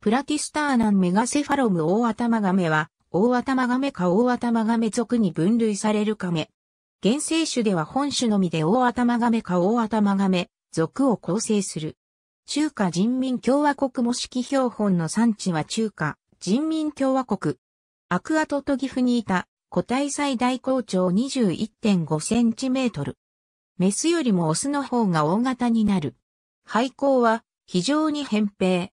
プラティスターナンメガセファロム大頭ガメは、大頭ガメか大頭ガメ属に分類されるカメ。原生種では本種のみで大頭ガメか大頭ガメ属を構成する。中華人民共和国模式標本の産地は中華人民共和国。アクアトトギフにいた個体最大高長2 1 5ンチメスよりもオスの方が大型になる。廃校は非常に扁平。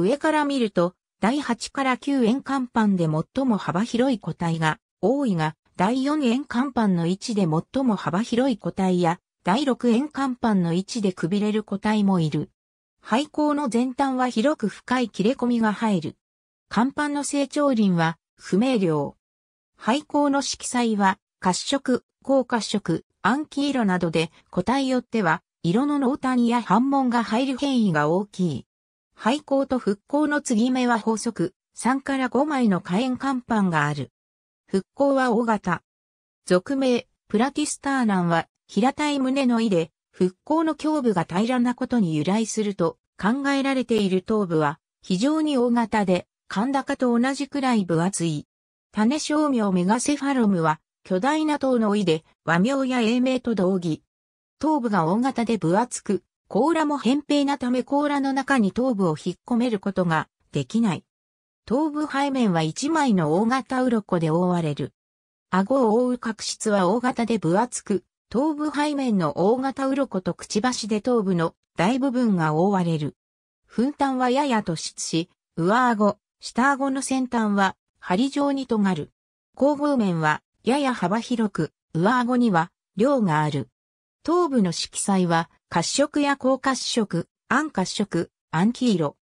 上から見ると、第8から9円甲板で最も幅広い個体が多いが、第4円甲板の位置で最も幅広い個体や、第6円甲板の位置でくびれる個体もいる。廃校の前端は広く深い切れ込みが入る。甲板の成長輪は不明瞭。廃校の色彩は褐色、高褐色、暗黄色などで個体よっては色の濃淡や反紋が入る変異が大きい。廃校と復興の継ぎ目は法則3から5枚の火炎看板がある。復興は大型。俗名、プラティスターナンは平たい胸の井で、復興の胸部が平らなことに由来すると考えられている頭部は非常に大型で、神高と同じくらい分厚い。種商名メガセファロムは巨大な塔の井で和名や英名と同義。頭部が大型で分厚く、甲羅も扁平なため甲羅の中に頭部を引っ込めることができない。頭部背面は一枚の大型鱗で覆われる。顎を覆う角質は大型で分厚く、頭部背面の大型鱗とくちばしで頭部の大部分が覆われる。粉端はやや突出し、上顎、下顎の先端は針状に尖る。後方面はやや幅広く、上顎には量がある。頭部の色彩は、褐色や高褐色、暗褐色、暗黄色。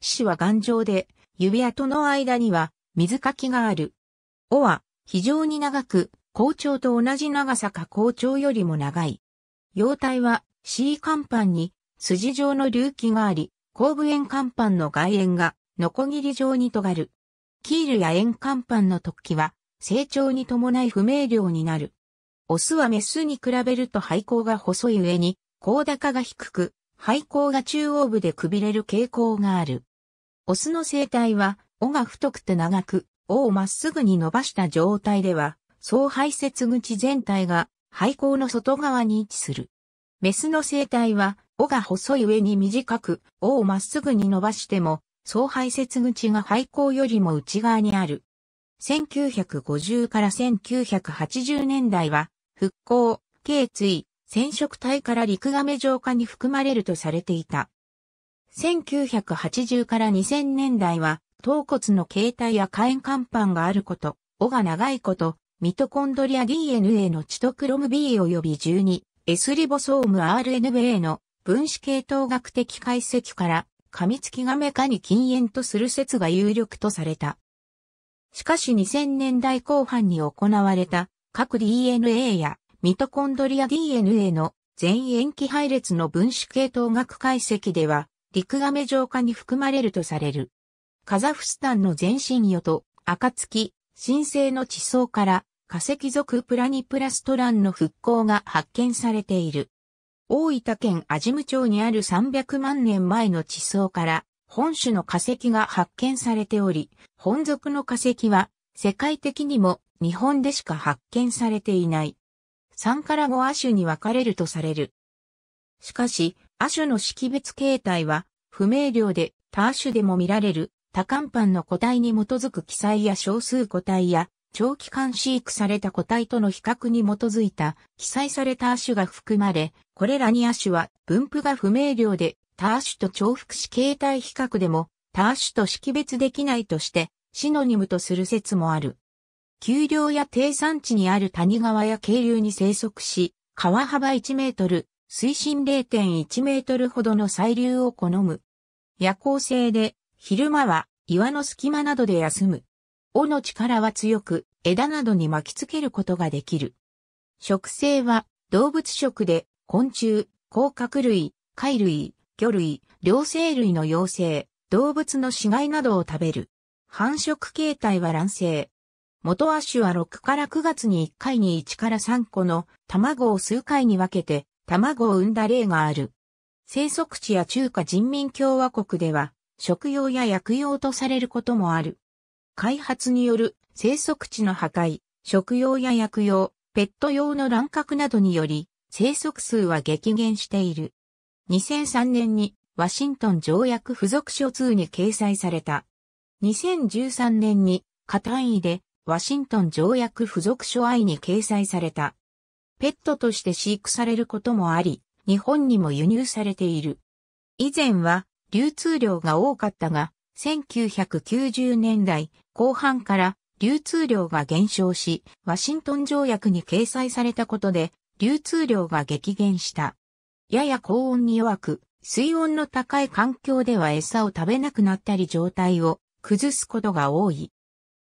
死は頑丈で、指跡の間には水かきがある。尾は非常に長く、校長と同じ長さか校長よりも長い。腰体は C 甲板に筋状の隆起があり、後部円甲板の外縁がノコギリ状に尖る。キールや円甲板の突起は成長に伴い不明瞭になる。オスはメスに比べると肺口が細い上に、高高が低く、肺口が中央部でくびれる傾向がある。オスの生体は、尾が太くて長く、尾をまっすぐに伸ばした状態では、総排泄口全体が肺口の外側に位置する。メスの生体は、尾が細い上に短く、尾をまっすぐに伸ばしても、総排泄口が肺口よりも内側にある。1950から1980年代は、復興、頸椎、染色体から陸亀浄化に含まれるとされていた。1980から2000年代は、頭骨の形態や火炎乾板があること、尾が長いこと、ミトコンドリア DNA のチトクロム B 及び 12S リボソーム RNA の分子系統学的解析から、噛みつき亀メに禁煙とする説が有力とされた。しかし2000年代後半に行われた各 DNA やミトコンドリア DNA の全塩基配列の分子系統学解析では、陸亀浄化に含まれるとされる。カザフスタンの全身与と、暁、新生の地層から化石属プラニプラストランの復興が発見されている。大分県ア治武町にある300万年前の地層から本種の化石が発見されており、本属の化石は世界的にも日本でしか発見されていない。3から5亜種に分かれるとされる。しかし、亜種の識別形態は不明瞭でーシ種でも見られる多漢版の個体に基づく記載や少数個体や長期間飼育された個体との比較に基づいた記載された亜種が含まれ、これらに亜種は分布が不明瞭でーシ種と重複し形態比較でもーシ種と識別できないとしてシノニムとする説もある。丘陵や低山地にある谷川や渓流に生息し、川幅1メートル、水深0.1メートルほどの細流を好む。夜行性で、昼間は岩の隙間などで休む。尾の力は強く、枝などに巻きつけることができる。食性は動物食で、昆虫、甲殻類、貝類、魚類、両生類の幼生、動物の死骸などを食べる。繁殖形態は卵生、元亜種は6から9月に1回に1から3個の卵を数回に分けて卵を産んだ例がある。生息地や中華人民共和国では食用や薬用とされることもある。開発による生息地の破壊、食用や薬用、ペット用の乱獲などにより生息数は激減している。2003年にワシントン条約付属書2に掲載された。2013年に過単位でワシントン条約付属書愛に掲載された。ペットとして飼育されることもあり、日本にも輸入されている。以前は流通量が多かったが、1990年代後半から流通量が減少し、ワシントン条約に掲載されたことで、流通量が激減した。やや高温に弱く、水温の高い環境では餌を食べなくなったり状態を崩すことが多い。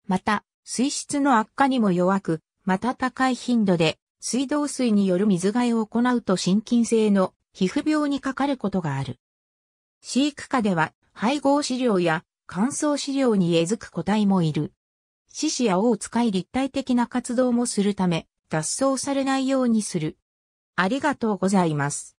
また、水質の悪化にも弱く、また高い頻度で水道水による水替えを行うと心筋性の皮膚病にかかることがある。飼育下では配合飼料や乾燥飼料に餌付く個体もいる。獅子や尾を使い立体的な活動もするため、脱走されないようにする。ありがとうございます。